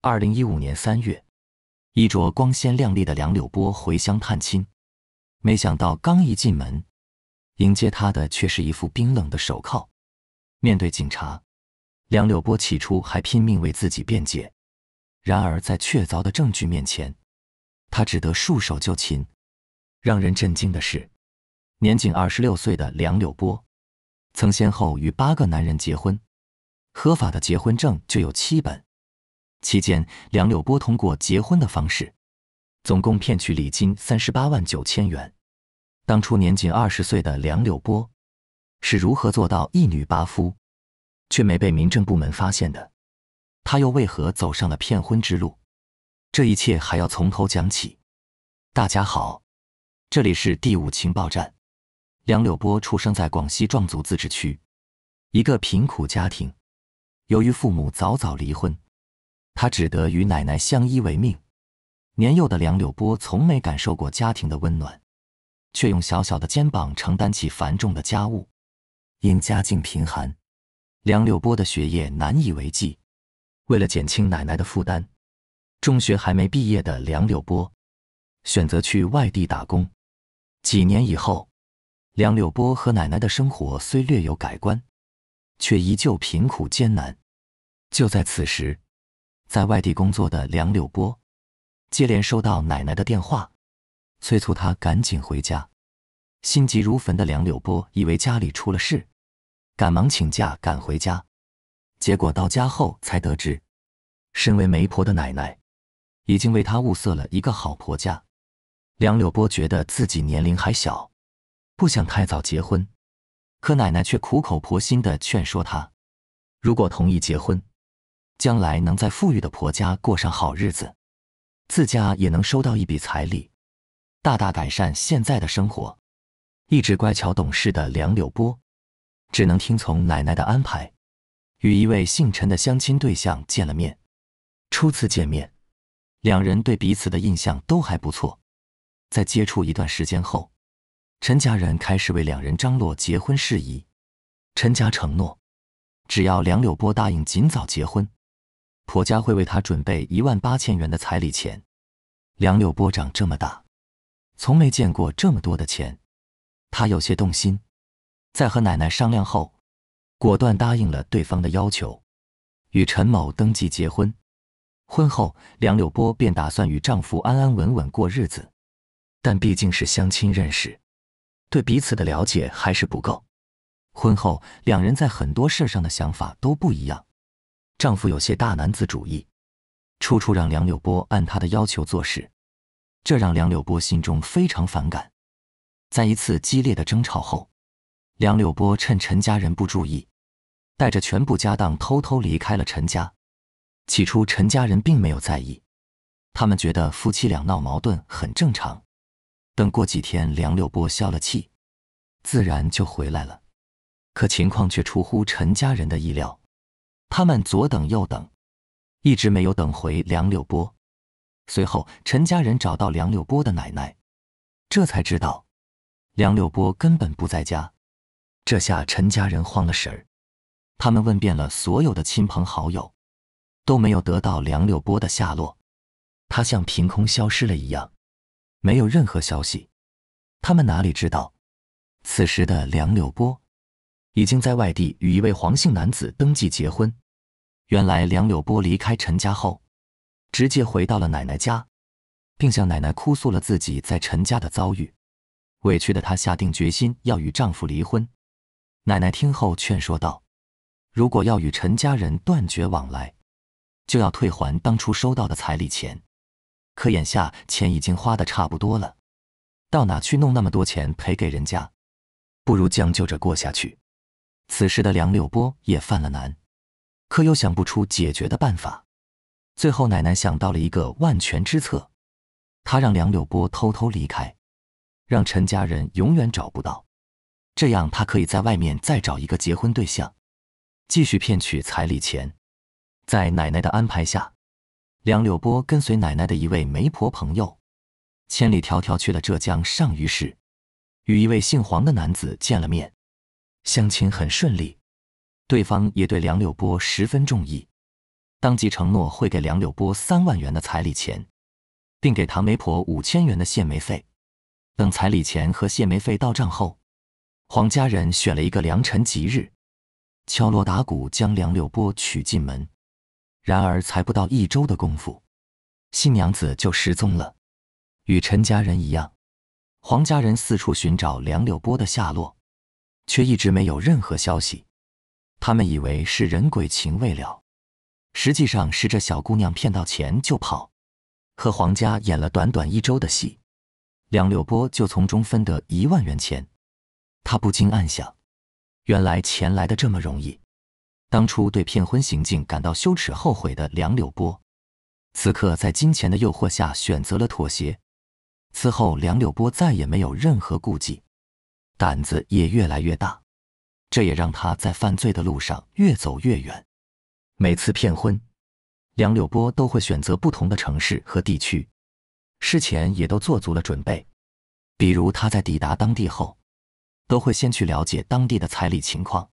二零一五年三月，衣着光鲜亮丽的梁柳波回乡探亲，没想到刚一进门，迎接他的却是一副冰冷的手铐。面对警察，梁柳波起初还拼命为自己辩解，然而在确凿的证据面前，他只得束手就擒。让人震惊的是，年仅二十六岁的梁柳波，曾先后与八个男人结婚，合法的结婚证就有七本。期间，梁柳波通过结婚的方式，总共骗取礼金三十八万九千元。当初年仅二十岁的梁柳波，是如何做到一女八夫，却没被民政部门发现的？他又为何走上了骗婚之路？这一切还要从头讲起。大家好，这里是第五情报站。梁柳波出生在广西壮族自治区一个贫苦家庭，由于父母早早离婚。他只得与奶奶相依为命。年幼的梁柳波从没感受过家庭的温暖，却用小小的肩膀承担起繁重的家务。因家境贫寒，梁柳波的学业难以为继。为了减轻奶奶的负担，中学还没毕业的梁柳波选择去外地打工。几年以后，梁柳波和奶奶的生活虽略有改观，却依旧贫苦艰难。就在此时，在外地工作的梁柳波，接连收到奶奶的电话，催促他赶紧回家。心急如焚的梁柳波以为家里出了事，赶忙请假赶回家。结果到家后才得知，身为媒婆的奶奶，已经为他物色了一个好婆家。梁柳波觉得自己年龄还小，不想太早结婚，可奶奶却苦口婆心地劝说他，如果同意结婚。将来能在富裕的婆家过上好日子，自家也能收到一笔彩礼，大大改善现在的生活。一直乖巧懂事的梁柳波，只能听从奶奶的安排，与一位姓陈的相亲对象见了面。初次见面，两人对彼此的印象都还不错。在接触一段时间后，陈家人开始为两人张罗结婚事宜。陈家承诺，只要梁柳波答应尽早结婚。婆家会为她准备一万八千元的彩礼钱。梁柳波长这么大，从没见过这么多的钱，她有些动心。在和奶奶商量后，果断答应了对方的要求，与陈某登记结婚。婚后，梁柳波便打算与丈夫安安稳稳过日子，但毕竟是相亲认识，对彼此的了解还是不够。婚后，两人在很多事上的想法都不一样。丈夫有些大男子主义，处处让梁柳波按他的要求做事，这让梁柳波心中非常反感。在一次激烈的争吵后，梁柳波趁陈家人不注意，带着全部家当偷偷离开了陈家。起初，陈家人并没有在意，他们觉得夫妻俩闹矛盾很正常。等过几天，梁柳波消了气，自然就回来了。可情况却出乎陈家人的意料。他们左等右等，一直没有等回梁柳波。随后，陈家人找到梁柳波的奶奶，这才知道，梁柳波根本不在家。这下陈家人慌了神儿，他们问遍了所有的亲朋好友，都没有得到梁柳波的下落。他像凭空消失了一样，没有任何消息。他们哪里知道，此时的梁柳波？已经在外地与一位黄姓男子登记结婚。原来梁柳波离开陈家后，直接回到了奶奶家，并向奶奶哭诉了自己在陈家的遭遇。委屈的她下定决心要与丈夫离婚。奶奶听后劝说道：“如果要与陈家人断绝往来，就要退还当初收到的彩礼钱。可眼下钱已经花的差不多了，到哪去弄那么多钱赔给人家？不如将就着过下去。”此时的梁柳波也犯了难，可又想不出解决的办法。最后，奶奶想到了一个万全之策，她让梁柳波偷偷离开，让陈家人永远找不到。这样，他可以在外面再找一个结婚对象，继续骗取彩礼钱。在奶奶的安排下，梁柳波跟随奶奶的一位媒婆朋友，千里迢迢去了浙江上虞市，与一位姓黄的男子见了面。相亲很顺利，对方也对梁柳波十分中意，当即承诺会给梁柳波三万元的彩礼钱，并给唐媒婆五千元的谢媒费。等彩礼钱和谢媒费到账后，黄家人选了一个良辰吉日，敲锣打鼓将梁柳波娶进门。然而，才不到一周的功夫，新娘子就失踪了。与陈家人一样，黄家人四处寻找梁柳波的下落。却一直没有任何消息，他们以为是人鬼情未了，实际上是这小姑娘骗到钱就跑，和黄家演了短短一周的戏，梁柳波就从中分得一万元钱，他不禁暗想，原来钱来的这么容易，当初对骗婚行径感到羞耻后悔的梁柳波，此刻在金钱的诱惑下选择了妥协，此后梁柳波再也没有任何顾忌。胆子也越来越大，这也让他在犯罪的路上越走越远。每次骗婚，梁柳波都会选择不同的城市和地区，事前也都做足了准备。比如他在抵达当地后，都会先去了解当地的彩礼情况，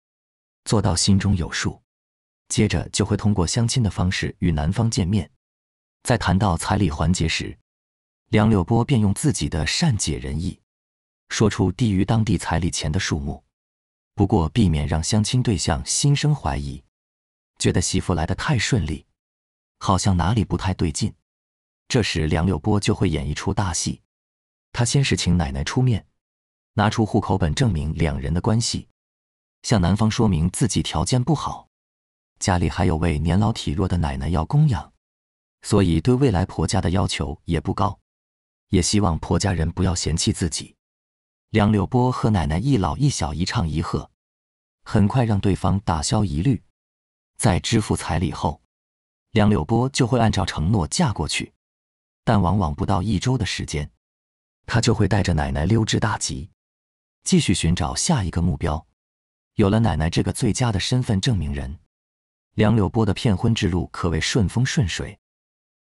做到心中有数。接着就会通过相亲的方式与男方见面，在谈到彩礼环节时，梁柳波便用自己的善解人意。说出低于当地彩礼钱的数目，不过避免让相亲对象心生怀疑，觉得媳妇来的太顺利，好像哪里不太对劲。这时梁柳波就会演一出大戏。他先是请奶奶出面，拿出户口本证明两人的关系，向男方说明自己条件不好，家里还有位年老体弱的奶奶要供养，所以对未来婆家的要求也不高，也希望婆家人不要嫌弃自己。梁柳波和奶奶一老一小一唱一和，很快让对方打消疑虑。在支付彩礼后，梁柳波就会按照承诺嫁过去，但往往不到一周的时间，他就会带着奶奶溜之大吉，继续寻找下一个目标。有了奶奶这个最佳的身份证明人，梁柳波的骗婚之路可谓顺风顺水。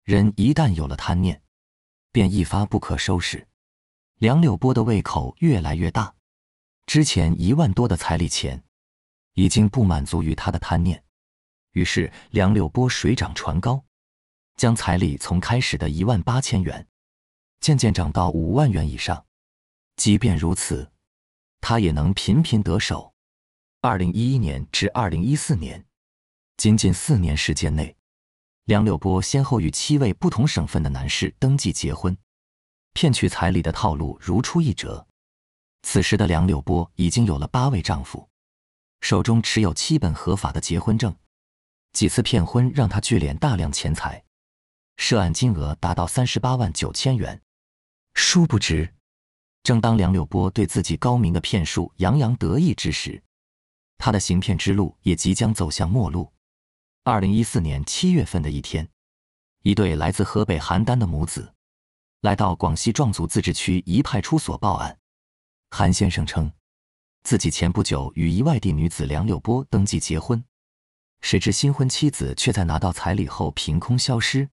人一旦有了贪念，便一发不可收拾。梁柳波的胃口越来越大，之前一万多的彩礼钱已经不满足于他的贪念，于是梁柳波水涨船高，将彩礼从开始的一万八千元渐渐涨到五万元以上。即便如此，他也能频频得手。二零一一年至二零一四年，仅仅四年时间内，梁柳波先后与七位不同省份的男士登记结婚。骗取彩礼的套路如出一辙。此时的梁柳波已经有了八位丈夫，手中持有七本合法的结婚证。几次骗婚让她聚敛大量钱财，涉案金额达到三十八万九千元。殊不知，正当梁柳波对自己高明的骗术洋洋得意之时，她的行骗之路也即将走向末路。二零一四年七月份的一天，一对来自河北邯郸的母子。来到广西壮族自治区一派出所报案，韩先生称，自己前不久与一外地女子梁柳波登记结婚，谁知新婚妻子却在拿到彩礼后凭空消失，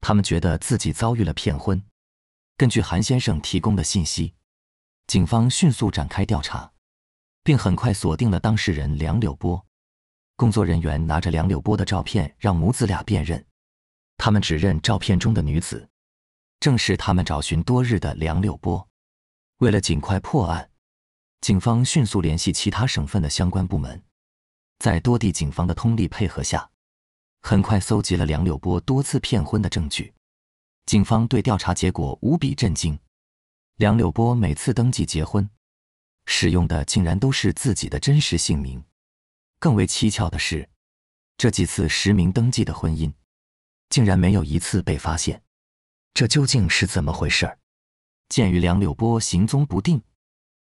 他们觉得自己遭遇了骗婚。根据韩先生提供的信息，警方迅速展开调查，并很快锁定了当事人梁柳波。工作人员拿着梁柳波的照片让母子俩辨认，他们指认照片中的女子。正是他们找寻多日的梁柳波。为了尽快破案，警方迅速联系其他省份的相关部门，在多地警方的通力配合下，很快搜集了梁柳波多次骗婚的证据。警方对调查结果无比震惊：梁柳波每次登记结婚使用的竟然都是自己的真实姓名。更为蹊跷的是，这几次实名登记的婚姻，竟然没有一次被发现。这究竟是怎么回事儿？鉴于梁柳波行踪不定，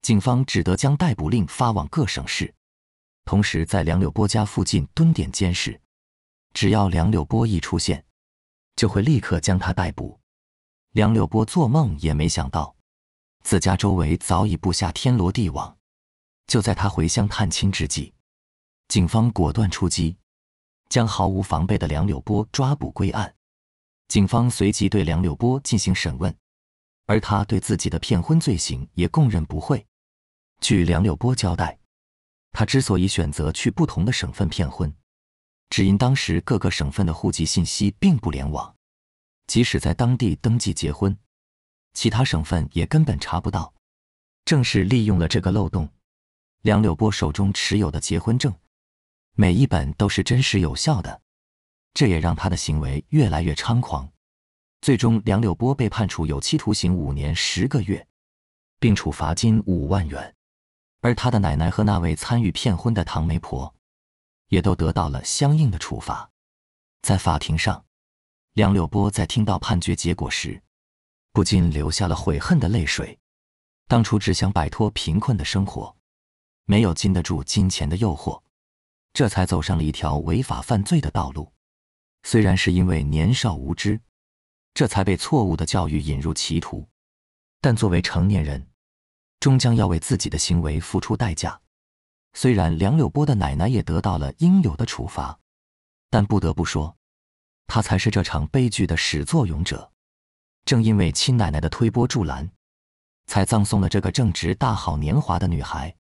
警方只得将逮捕令发往各省市，同时在梁柳波家附近蹲点监视。只要梁柳波一出现，就会立刻将他逮捕。梁柳波做梦也没想到，自家周围早已布下天罗地网。就在他回乡探亲之际，警方果断出击，将毫无防备的梁柳波抓捕归案。警方随即对梁柳波进行审问，而他对自己的骗婚罪行也供认不讳。据梁柳波交代，他之所以选择去不同的省份骗婚，只因当时各个省份的户籍信息并不联网，即使在当地登记结婚，其他省份也根本查不到。正是利用了这个漏洞，梁柳波手中持有的结婚证，每一本都是真实有效的。这也让他的行为越来越猖狂，最终梁柳波被判处有期徒刑五年十个月，并处罚金五万元。而他的奶奶和那位参与骗婚的唐媒婆，也都得到了相应的处罚。在法庭上，梁柳波在听到判决结果时，不禁流下了悔恨的泪水。当初只想摆脱贫困的生活，没有禁得住金钱的诱惑，这才走上了一条违法犯罪的道路。虽然是因为年少无知，这才被错误的教育引入歧途，但作为成年人，终将要为自己的行为付出代价。虽然梁柳波的奶奶也得到了应有的处罚，但不得不说，他才是这场悲剧的始作俑者。正因为亲奶奶的推波助澜，才葬送了这个正值大好年华的女孩。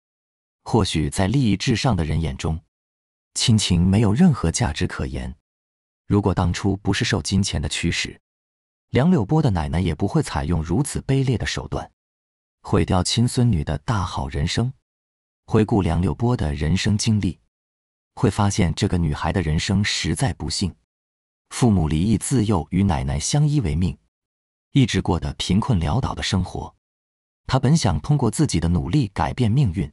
或许在利益至上的人眼中，亲情没有任何价值可言。如果当初不是受金钱的驱使，梁柳波的奶奶也不会采用如此卑劣的手段，毁掉亲孙女的大好人生。回顾梁柳波的人生经历，会发现这个女孩的人生实在不幸。父母离异，自幼与奶奶相依为命，一直过得贫困潦倒的生活。她本想通过自己的努力改变命运，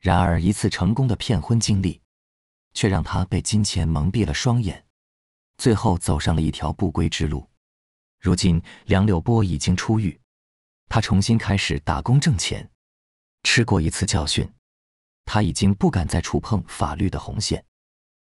然而一次成功的骗婚经历，却让她被金钱蒙蔽了双眼。最后走上了一条不归之路。如今，梁柳波已经出狱，他重新开始打工挣钱。吃过一次教训，他已经不敢再触碰法律的红线。